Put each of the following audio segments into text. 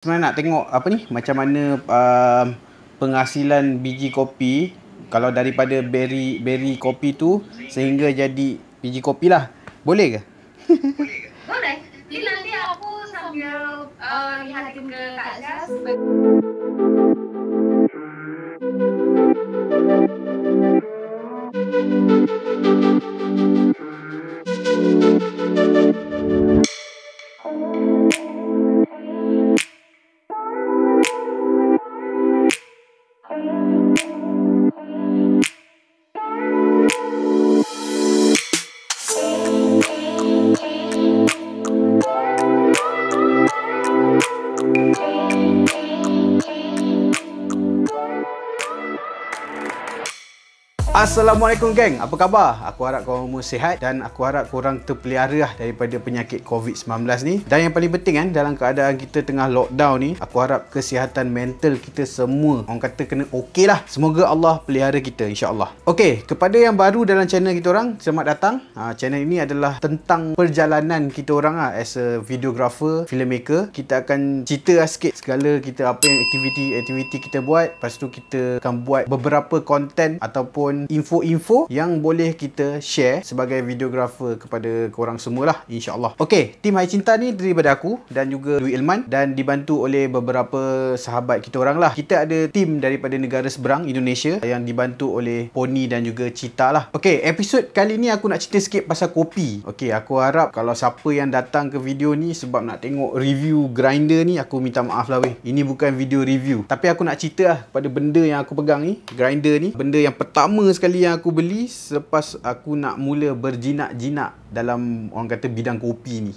sebenarnya nak tengok apa ni macam mana uh, penghasilan biji kopi kalau daripada berry berry kopi tu sehingga jadi biji kopi lah boleh ke boleh ke boleh nanti aku sambil uh, lihat ke kat atas Assalamualaikum geng, apa khabar? Aku harap korang semua sihat dan aku harap korang terpelihara daripada penyakit COVID-19 ni. Dan yang paling penting kan, dalam keadaan kita tengah lockdown ni, aku harap kesihatan mental kita semua, orang kata kena okey lah. Semoga Allah pelihara kita, insya Allah. Okey, kepada yang baru dalam channel kita orang, selamat datang. Ha, channel ini adalah tentang perjalanan kita orang ah, as a videographer, filmmaker. Kita akan cerita lah sikit segala kita apa yang aktiviti-aktiviti kita buat. Pastu kita akan buat beberapa konten ataupun info-info yang boleh kita share sebagai videographer kepada korang semualah insyaAllah. Okey, tim Hai Cinta ni daripada aku dan juga Dwi Ilman dan dibantu oleh beberapa sahabat kita orang lah. Kita ada tim daripada negara seberang Indonesia yang dibantu oleh Pony dan juga Cita lah. Okey, episod kali ni aku nak cerita sikit pasal kopi. Okey, aku harap kalau siapa yang datang ke video ni sebab nak tengok review grinder ni, aku minta maaf lah weh. Ini bukan video review. Tapi aku nak cerita lah pada benda yang aku pegang ni, grinder ni. Benda yang pertama sekali yang aku beli selepas aku nak mula berjinak-jinak dalam orang kata bidang kopi ni.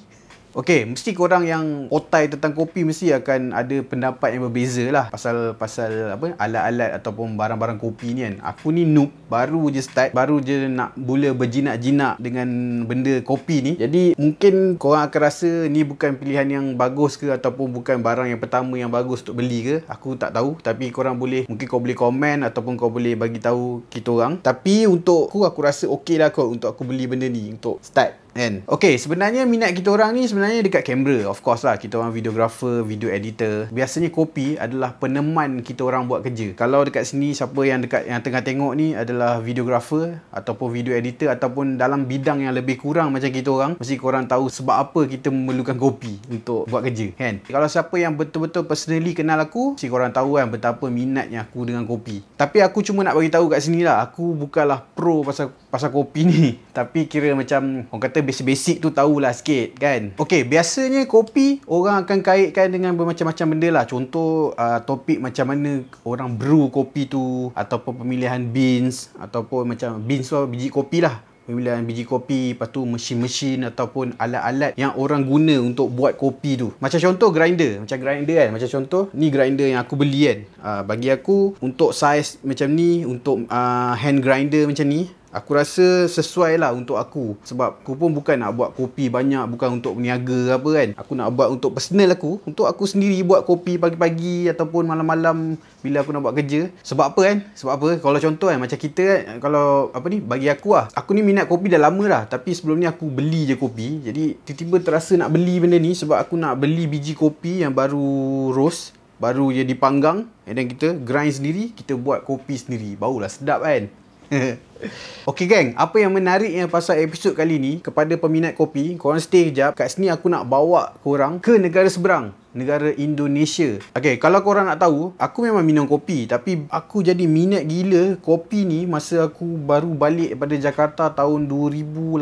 Okey, mesti korang yang otai tentang kopi mesti akan ada pendapat yang berbeza lah pasal pasal apa alat-alat ataupun barang-barang kopi ni kan. Aku ni noob, baru je start, baru je nak mula berjinak-jinak dengan benda kopi ni. Jadi mungkin korang akan rasa ni bukan pilihan yang bagus ke ataupun bukan barang yang pertama yang bagus untuk beli ke. Aku tak tahu tapi korang boleh mungkin kau boleh komen ataupun kau boleh bagi tahu kita orang. Tapi untuk aku aku rasa okey lah untuk aku beli benda ni untuk start kan okey sebenarnya minat kita orang ni sebenarnya dekat kamera of course lah kita orang videographer video editor biasanya kopi adalah peneman kita orang buat kerja kalau dekat sini siapa yang dekat yang tengah tengok ni adalah videographer ataupun video editor ataupun dalam bidang yang lebih kurang macam kita orang mesti korang tahu sebab apa kita memerlukan kopi untuk buat kerja kan kalau siapa yang betul-betul personally kenal aku mesti korang tahu kan betapa minatnya aku dengan kopi tapi aku cuma nak bagi tahu kat sini lah aku bukanlah pro pasal pasal kopi ni tapi kira macam orang kata basic-basic tu tahulah sikit kan Okey, biasanya kopi orang akan kaitkan dengan bermacam-macam benda lah contoh uh, topik macam mana orang brew kopi tu ataupun pemilihan beans ataupun macam beans tu biji kopi lah pemilihan biji kopi lepas tu mesin-mesin ataupun alat-alat yang orang guna untuk buat kopi tu macam contoh grinder macam grinder kan macam contoh ni grinder yang aku beli kan uh, bagi aku untuk size macam ni untuk uh, hand grinder macam ni Aku rasa sesuai lah untuk aku Sebab aku pun bukan nak buat kopi banyak Bukan untuk berniaga apa kan Aku nak buat untuk personal aku Untuk aku sendiri buat kopi pagi-pagi Ataupun malam-malam Bila aku nak buat kerja Sebab apa kan Sebab apa Kalau contoh kan Macam kita kan Kalau apa ni Bagi aku lah Aku ni minat kopi dah lama lah Tapi sebelum ni aku beli je kopi Jadi tiba-tiba terasa nak beli benda ni Sebab aku nak beli biji kopi yang baru roast Baru dia dipanggang And then kita grind sendiri Kita buat kopi sendiri Barulah sedap kan Okey gang, apa yang menarik yang pasal episod kali ni kepada peminat kopi, korang stay kejap. Kat sini aku nak bawa korang ke negara seberang negara Indonesia. Okey, kalau korang nak tahu, aku memang minum kopi tapi aku jadi minat gila kopi ni masa aku baru balik pada Jakarta tahun 2018.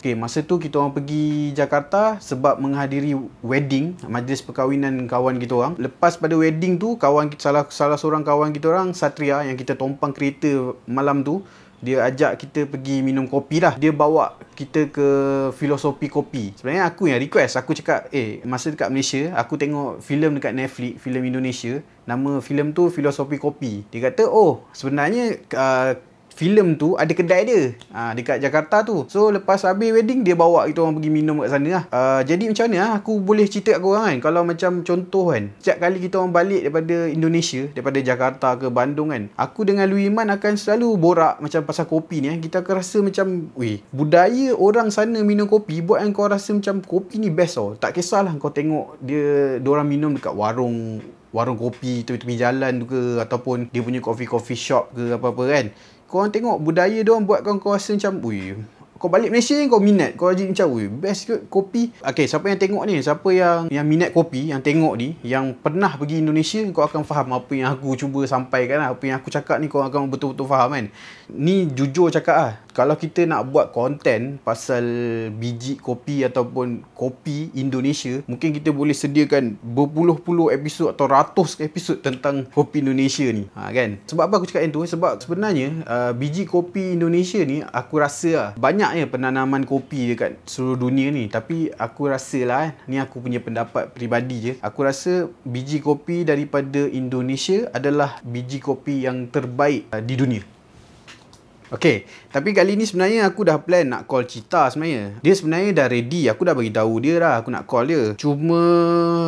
Okey, masa tu kita orang pergi Jakarta sebab menghadiri wedding, majlis perkahwinan kawan kita orang. Lepas pada wedding tu, kawan salah salah seorang kawan kita orang Satria yang kita tompang kereta malam tu dia ajak kita pergi minum kopi lah. Dia bawa kita ke filosofi kopi. Sebenarnya aku yang request. Aku cakap, eh, masa dekat Malaysia, aku tengok filem dekat Netflix, filem Indonesia. Nama filem tu filosofi kopi. Dia kata, oh, sebenarnya uh, filem tu ada kedai dia ha, dekat Jakarta tu so lepas habis wedding dia bawa kita orang pergi minum kat sana lah uh, jadi macam mana ah, aku boleh cerita kat korang kan kalau macam contoh kan setiap kali kita orang balik daripada Indonesia daripada Jakarta ke Bandung kan aku dengan Louis Man akan selalu borak macam pasal kopi ni eh. kita akan rasa macam weh budaya orang sana minum kopi buat kan kau rasa macam kopi ni best tau tak kisahlah kau tengok dia orang minum dekat warung warung kopi tepi-tepi jalan tu ke ataupun dia punya coffee coffee shop ke apa-apa kan Korang tengok budaya dia orang buat kau rasa macam, ui, kau balik Malaysia ni kau minat kau rajin macam weh best ke kopi okey siapa yang tengok ni siapa yang yang minat kopi yang tengok ni yang pernah pergi Indonesia kau akan faham apa yang aku cuba sampaikan lah. apa yang aku cakap ni kau akan betul-betul faham kan ni jujur cakap ah, kalau kita nak buat konten pasal biji kopi ataupun kopi Indonesia mungkin kita boleh sediakan berpuluh-puluh episod atau ratus episod tentang kopi Indonesia ni ha, kan sebab apa aku cakap yang tu sebab sebenarnya uh, biji kopi Indonesia ni aku rasa lah, banyak banyaknya penanaman kopi dekat seluruh dunia ni tapi aku rasa lah eh, ni aku punya pendapat peribadi je aku rasa biji kopi daripada Indonesia adalah biji kopi yang terbaik eh, di dunia Okay, tapi kali ni sebenarnya aku dah plan nak call Cita sebenarnya. Dia sebenarnya dah ready, aku dah bagi tahu dia dah aku nak call dia. Cuma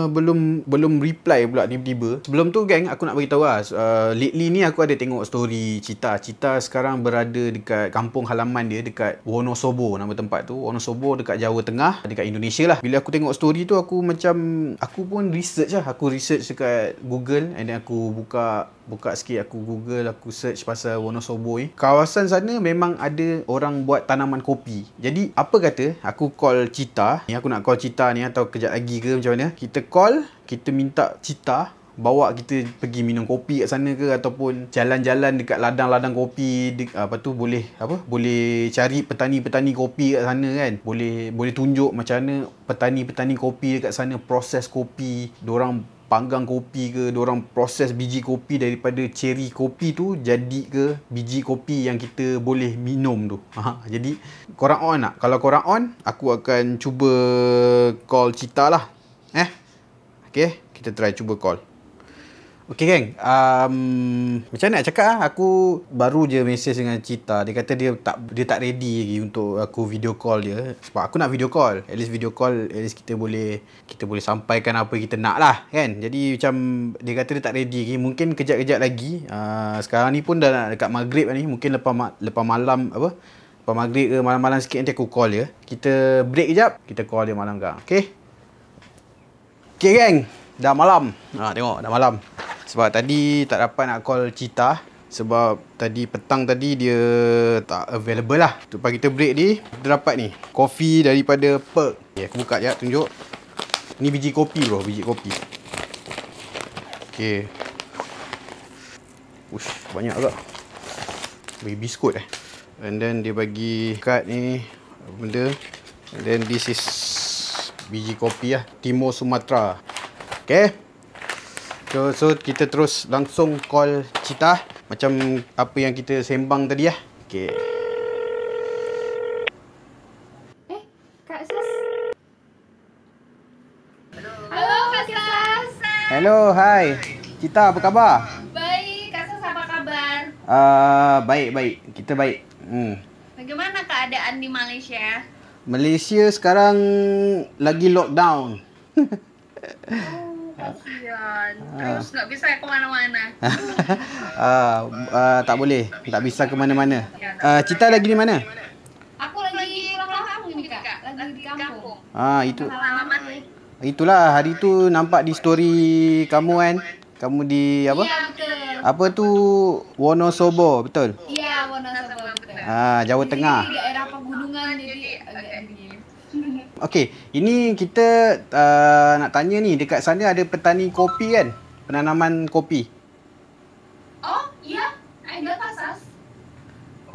belum belum reply pula tiba-tiba. Sebelum tu geng, aku nak bagi tahu lah. Uh, lately ni aku ada tengok story Cita. Cita sekarang berada dekat kampung halaman dia dekat Wonosobo nama tempat tu. Wonosobo dekat Jawa Tengah, dekat Indonesia lah. Bila aku tengok story tu aku macam aku pun research lah. Aku research dekat Google and then aku buka buka sikit aku Google, aku search pasal Wonosobo ni. Kawasan sana memang ada orang buat tanaman kopi. Jadi apa kata aku call Cita. Ni aku nak call Cita ni atau kejap lagi ke macam mana. Kita call, kita minta Cita bawa kita pergi minum kopi kat sana ke ataupun jalan-jalan dekat ladang-ladang kopi de- apa tu boleh apa boleh cari petani-petani kopi kat sana kan boleh boleh tunjuk macam mana petani-petani kopi dekat sana proses kopi diorang panggang kopi ke orang proses biji kopi daripada cherry kopi tu jadi ke biji kopi yang kita boleh minum tu ha, jadi korang on tak? kalau korang on aku akan cuba call Cita lah eh ok kita try cuba call Okey, Gang. um, macam mana nak cakap lah, aku baru je message dengan Cita, dia kata dia tak dia tak ready lagi untuk aku video call dia sebab aku nak video call, at least video call, at least kita boleh kita boleh sampaikan apa kita nak lah kan, jadi macam dia kata dia tak ready lagi, mungkin kejap-kejap lagi, uh, sekarang ni pun dah nak dekat maghrib ni, mungkin lepas, ma- lepas malam apa, lepas maghrib ke malam-malam sikit nanti aku call dia, kita break kejap, kita call dia malam kan, Okey. Okey, Gang. dah malam, ha, tengok dah malam, sebab tadi tak dapat nak call Cita Sebab tadi petang tadi dia tak available lah Tu pagi kita break ni Kita dapat ni Kopi daripada Perk okay, Aku buka je tunjuk Ni biji kopi bro Biji kopi Okay Ush banyak agak Bagi biskut eh And then dia bagi kad ni Benda And then this is Biji kopi lah Timur Sumatera Okay So, so kita terus langsung call Cita Macam apa yang kita sembang tadi lah Okay Eh, Kak Sus Hello, Hello Kak Sus Hello, hi Cita, apa khabar? Baik, Kak Sus apa khabar? Uh, baik, baik Kita baik hmm. Bagaimana keadaan di Malaysia? Malaysia sekarang lagi lockdown Ah. Terus nak pisah ke mana-mana. uh, tak boleh. Tak bisa ke mana-mana. Uh, Cita lagi di mana? Aku lagi pulang kampung ni kak. Lagi di kampung. Ah itu. Itulah hari tu nampak di story kamu kan. Kamu di apa? Apa tu Wonosobo, betul? Ya, Wonosobo. Ah, Jawa Tengah. Jadi, Okey, ini kita uh, nak tanya ni dekat sana ada petani kopi kan? Penanaman kopi. Oh, ya. Ada pasal.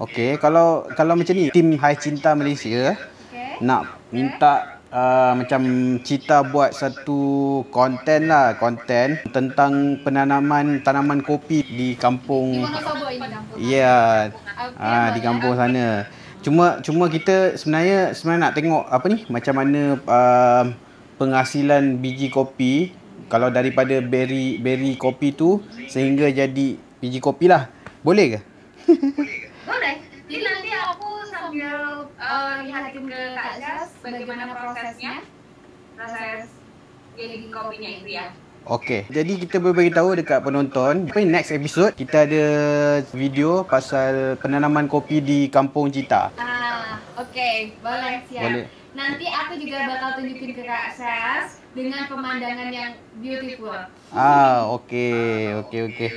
Okey, kalau kalau macam ni tim Hai Cinta Malaysia okay. nak minta uh, macam cita buat satu konten lah, konten tentang penanaman tanaman kopi di kampung. Ya. Ah, di kampung ah. sana cuma cuma kita sebenarnya sebenarnya nak tengok apa ni macam mana uh, penghasilan biji kopi kalau daripada berry berry kopi tu sehingga jadi biji kopi lah boleh ke boleh jadi nanti aku sambil uh, lihat ke Kak Jas bagaimana prosesnya proses jadi kopinya itu ya Okey. Jadi kita boleh bagi tahu dekat penonton, apa next episode kita ada video pasal penanaman kopi di Kampung Cita. Ah, okey. Boleh siap. Boleh. Nanti aku juga bakal tunjukin ke Kak Sas dengan pemandangan yang beautiful. Ah, okey. Okey, okey.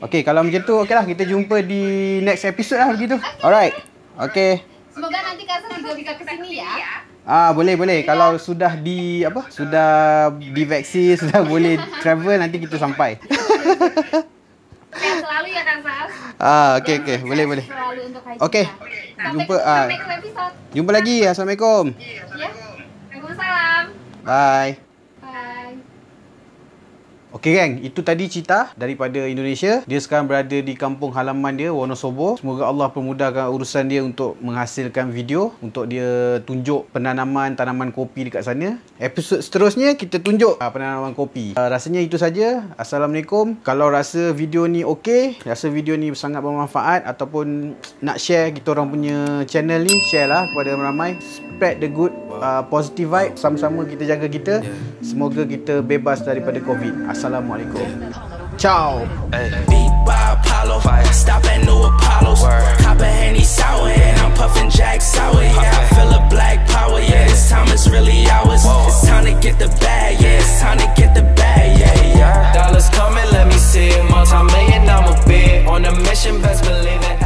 Okey, kalau macam tu okeylah kita jumpa di next episode lah begitu. Alright. Okey. Semoga nanti Kak Sas juga bisa sini ya. Ah boleh boleh kalau sudah di apa sudah di vaksin sudah boleh travel nanti kita sampai. Selalu ya Kang Sas. Ah okey okey boleh boleh. Selalu Okey. Ah. Jumpa ah. Jumpa lagi. Assalamualaikum. Ya. Assalamualaikum. Waalaikumsalam. Bye. Okey gang, itu tadi cerita daripada Indonesia. Dia sekarang berada di kampung halaman dia Wonosobo. Semoga Allah permudahkan urusan dia untuk menghasilkan video untuk dia tunjuk penanaman tanaman kopi dekat sana. Episod seterusnya kita tunjuk uh, penanaman kopi. Uh, rasanya itu saja. Assalamualaikum. Kalau rasa video ni okey, rasa video ni sangat bermanfaat ataupun nak share kita orang punya channel ni, share lah kepada ramai. Spread the good uh, positive vibe. Sama-sama kita jaga kita. Semoga kita bebas daripada COVID. Assalamualaikum. Ciao. by stop at New Henny I'm Jack I feel a black power. Yeah, time really ours. It's time to get the bag. Yeah, it's time to get the bag. Yeah, yeah. Dollars coming, let me see on mission. Best believe it.